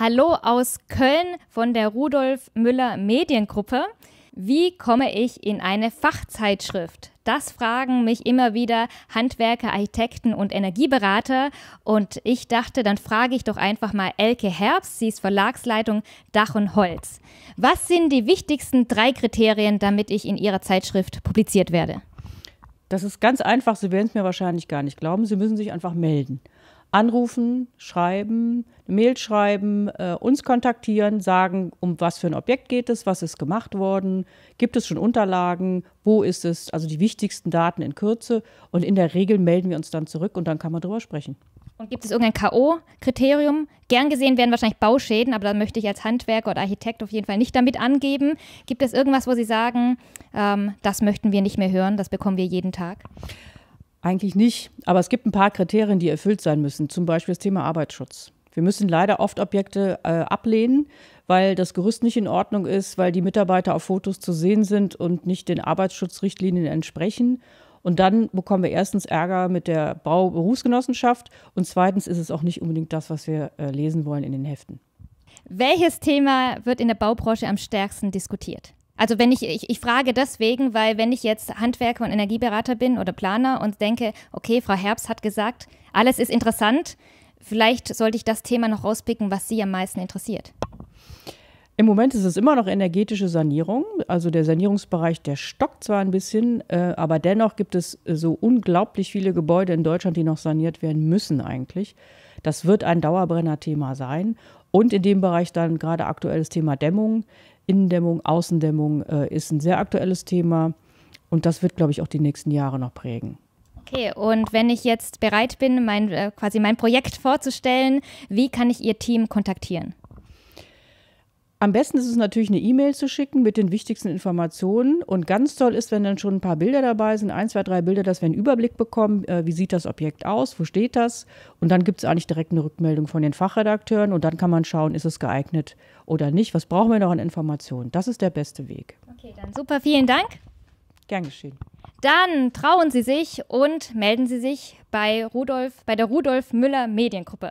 Hallo aus Köln von der Rudolf Müller Mediengruppe. Wie komme ich in eine Fachzeitschrift? Das fragen mich immer wieder Handwerker, Architekten und Energieberater. Und ich dachte, dann frage ich doch einfach mal Elke Herbst, sie ist Verlagsleitung Dach und Holz. Was sind die wichtigsten drei Kriterien, damit ich in Ihrer Zeitschrift publiziert werde? Das ist ganz einfach, Sie werden es mir wahrscheinlich gar nicht glauben. Sie müssen sich einfach melden anrufen, schreiben, eine Mail schreiben, äh, uns kontaktieren, sagen, um was für ein Objekt geht es, was ist gemacht worden, gibt es schon Unterlagen, wo ist es, also die wichtigsten Daten in Kürze. Und in der Regel melden wir uns dann zurück und dann kann man drüber sprechen. Und gibt es irgendein K.O.-Kriterium? Gern gesehen werden wahrscheinlich Bauschäden, aber da möchte ich als Handwerker oder Architekt auf jeden Fall nicht damit angeben. Gibt es irgendwas, wo Sie sagen, ähm, das möchten wir nicht mehr hören, das bekommen wir jeden Tag? Eigentlich nicht, aber es gibt ein paar Kriterien, die erfüllt sein müssen, zum Beispiel das Thema Arbeitsschutz. Wir müssen leider oft Objekte äh, ablehnen, weil das Gerüst nicht in Ordnung ist, weil die Mitarbeiter auf Fotos zu sehen sind und nicht den Arbeitsschutzrichtlinien entsprechen. Und dann bekommen wir erstens Ärger mit der Bauberufsgenossenschaft und zweitens ist es auch nicht unbedingt das, was wir äh, lesen wollen in den Heften. Welches Thema wird in der Baubranche am stärksten diskutiert? Also wenn ich, ich, ich frage deswegen, weil wenn ich jetzt Handwerker und Energieberater bin oder Planer und denke, okay, Frau Herbst hat gesagt, alles ist interessant, vielleicht sollte ich das Thema noch rauspicken, was Sie am meisten interessiert. Im Moment ist es immer noch energetische Sanierung. Also der Sanierungsbereich, der stockt zwar ein bisschen, äh, aber dennoch gibt es äh, so unglaublich viele Gebäude in Deutschland, die noch saniert werden müssen eigentlich. Das wird ein Dauerbrenner-Thema sein. Und in dem Bereich dann gerade aktuelles Thema Dämmung. Innendämmung, Außendämmung äh, ist ein sehr aktuelles Thema. Und das wird, glaube ich, auch die nächsten Jahre noch prägen. Okay, und wenn ich jetzt bereit bin, mein, äh, quasi mein Projekt vorzustellen, wie kann ich Ihr Team kontaktieren? Am besten ist es natürlich, eine E-Mail zu schicken mit den wichtigsten Informationen. Und ganz toll ist, wenn dann schon ein paar Bilder dabei sind, ein, zwei, drei Bilder, dass wir einen Überblick bekommen, äh, wie sieht das Objekt aus, wo steht das. Und dann gibt es eigentlich direkt eine Rückmeldung von den Fachredakteuren und dann kann man schauen, ist es geeignet oder nicht. Was brauchen wir noch an Informationen? Das ist der beste Weg. Okay, dann super, vielen Dank. Gern geschehen. Dann trauen Sie sich und melden Sie sich bei, Rudolf, bei der Rudolf Müller Mediengruppe.